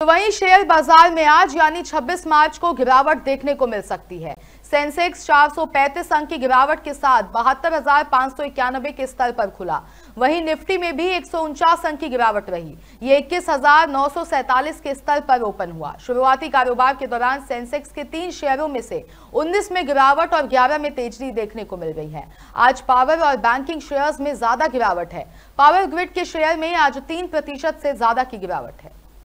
तो वहीं शेयर बाजार में आज यानी 26 मार्च को गिरावट देखने को मिल सकती है सेंसेक्स 435 अंक की गिरावट के साथ बहत्तर के स्तर पर खुला वहीं निफ्टी में भी एक अंक की गिरावट रही ये इक्कीस के स्तर पर ओपन हुआ शुरुआती कारोबार के दौरान सेंसेक्स के तीन शेयरों में से 19 में गिरावट और 11 में तेजी देखने को मिल रही है आज पावर और बैंकिंग शेयर में ज्यादा गिरावट है पावर ग्रिड के शेयर में आज तीन प्रतिशत से ज्यादा की गिरावट है